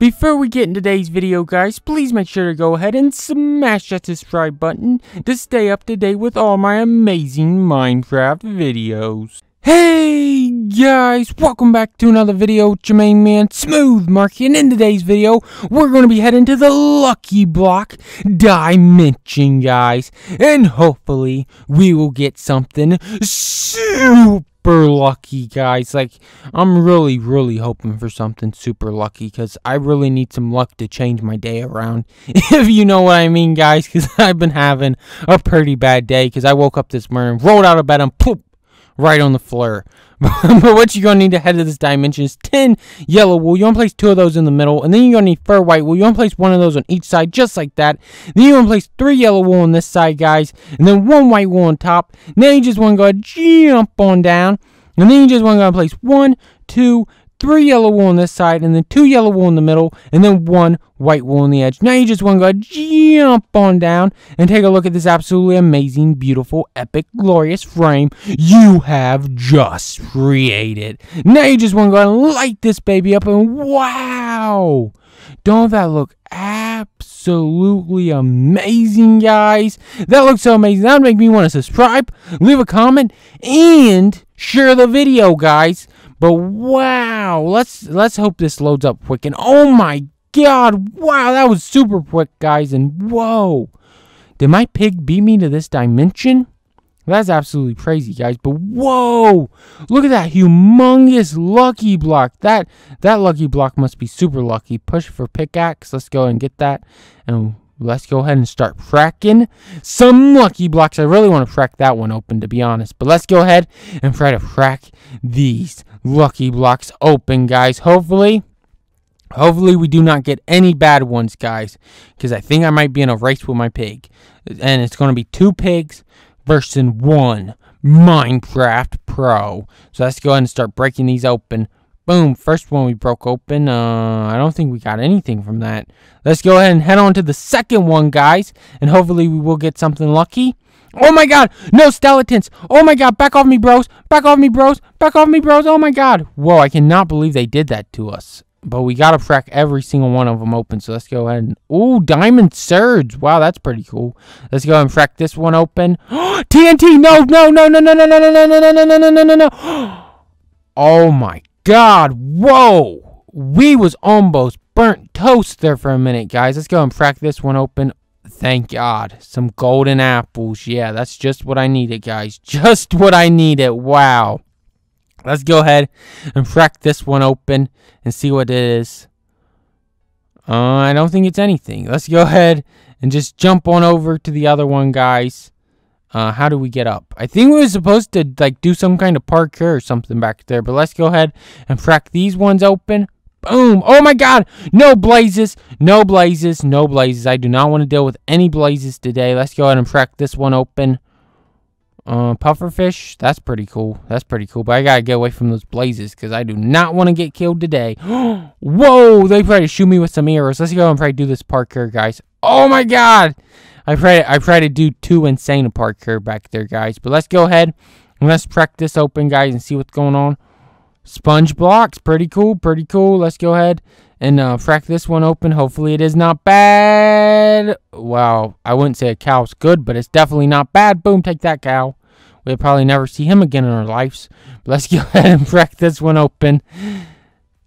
Before we get in today's video guys, please make sure to go ahead and smash that subscribe button to stay up to date with all my amazing Minecraft videos. Hey guys, welcome back to another video, Jermaine Man Smooth Marky, and in today's video, we're going to be heading to the Lucky Block Dimension, guys, and hopefully we will get something super super lucky, guys. Like, I'm really, really hoping for something super lucky because I really need some luck to change my day around. if you know what I mean, guys, because I've been having a pretty bad day because I woke up this morning, rolled out of bed, and poof, right on the floor. but what you're gonna need to head to this dimension is 10 yellow wool. You're gonna place two of those in the middle, and then you're gonna need fur white wool. You're gonna place one of those on each side, just like that. Then you're gonna place three yellow wool on this side, guys, and then one white wool on top. Now you just wanna go jump on down, and then you just wanna go place one, two, three yellow wool on this side, and then two yellow wool in the middle, and then one white wool on the edge. Now you just want to go jump on down and take a look at this absolutely amazing, beautiful, epic, glorious frame you have just created. Now you just want to go and light this baby up, and wow! Don't that look absolutely amazing, guys? That looks so amazing. That would make me want to subscribe, leave a comment, and share the video, guys. But wow, let's let's hope this loads up quick. And oh my god, wow, that was super quick, guys. And whoa, did my pig beat me to this dimension? That's absolutely crazy, guys. But whoa, look at that humongous lucky block. That that lucky block must be super lucky. Push for pickaxe. Let's go and get that. And let's go ahead and start fracking some lucky blocks. I really want to crack that one open, to be honest. But let's go ahead and try to crack these lucky blocks open, guys. Hopefully, hopefully we do not get any bad ones, guys, because I think I might be in a race with my pig. And it's going to be two pigs versus one Minecraft Pro. So let's go ahead and start breaking these open. Boom, first one we broke open. Uh, I don't think we got anything from that. Let's go ahead and head on to the second one, guys. And hopefully we will get something lucky. Oh my god! No skeletons! Oh my god! Back off me, bros! Back off me, bros! Back off me, bros! Oh my god! Whoa, I cannot believe they did that to us. But we gotta crack every single one of them open, so let's go ahead and... Ooh, Diamond Surge! Wow, that's pretty cool. Let's go and crack this one open. TNT! No, no, no, no, no, no, no, no, no, no, no, no, no, no, no, no! Oh my god! Whoa! We was almost burnt toast there for a minute, guys. Let's go and crack this one open. Thank God. Some golden apples. Yeah, that's just what I needed, guys. Just what I needed. Wow. Let's go ahead and crack this one open and see what it is. Uh, I don't think it's anything. Let's go ahead and just jump on over to the other one, guys. Uh, how do we get up? I think we were supposed to like do some kind of parkour or something back there, but let's go ahead and crack these ones open. Boom. Oh my god. No blazes. No blazes. No blazes. I do not want to deal with any blazes today. Let's go ahead and crack this one open. Uh, pufferfish. That's pretty cool. That's pretty cool. But I gotta get away from those blazes because I do not want to get killed today. Whoa! They tried to shoot me with some arrows. Let's go and try to do this parkour, guys. Oh my god. I tried. I tried to do two insane parkour back there, guys. But let's go ahead and let's crack this open, guys, and see what's going on sponge blocks. Pretty cool, pretty cool. Let's go ahead and uh, frack this one open. Hopefully it is not bad. Well, I wouldn't say a cow's good, but it's definitely not bad. Boom, take that cow. We'll probably never see him again in our lives. But let's go ahead and frack this one open.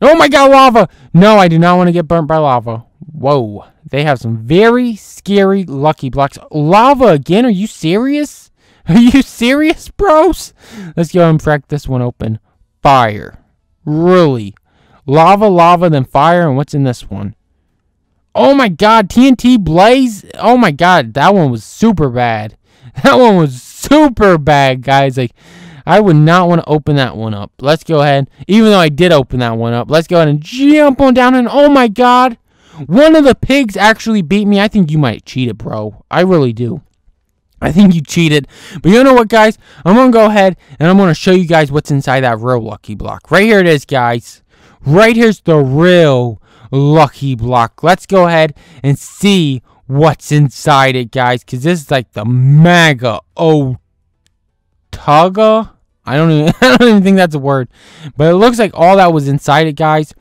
Oh my god, lava! No, I do not want to get burnt by lava. Whoa, they have some very scary lucky blocks. Lava again? Are you serious? Are you serious, bros? Let's go and frack this one open fire. Really. Lava, lava, then fire. And what's in this one? Oh my god, TNT Blaze. Oh my god, that one was super bad. That one was super bad, guys. Like, I would not want to open that one up. Let's go ahead. Even though I did open that one up, let's go ahead and jump on down. And oh my god, one of the pigs actually beat me. I think you might cheat it, bro. I really do. I think you cheated. But you know what, guys? I'm going to go ahead and I'm going to show you guys what's inside that real lucky block. Right here it is, guys. Right here's the real lucky block. Let's go ahead and see what's inside it, guys. Because this is like the mega Otaga. I don't, even, I don't even think that's a word. But it looks like all that was inside it, guys,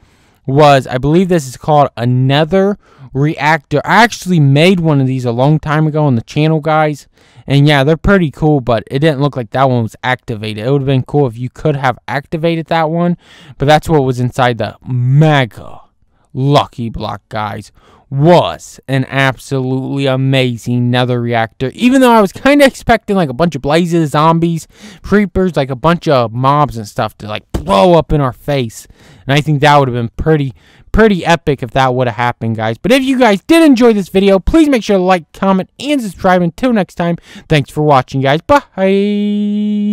was, I believe this is called another reactor. I actually made one of these a long time ago on the channel, guys. And yeah, they're pretty cool, but it didn't look like that one was activated. It would have been cool if you could have activated that one, but that's what was inside the mega lucky block, guys was an absolutely amazing nether reactor. Even though I was kind of expecting like a bunch of blazes, zombies, creepers, like a bunch of mobs and stuff to like blow up in our face. And I think that would have been pretty, pretty epic if that would have happened, guys. But if you guys did enjoy this video, please make sure to like, comment, and subscribe. Until next time, thanks for watching, guys. Bye!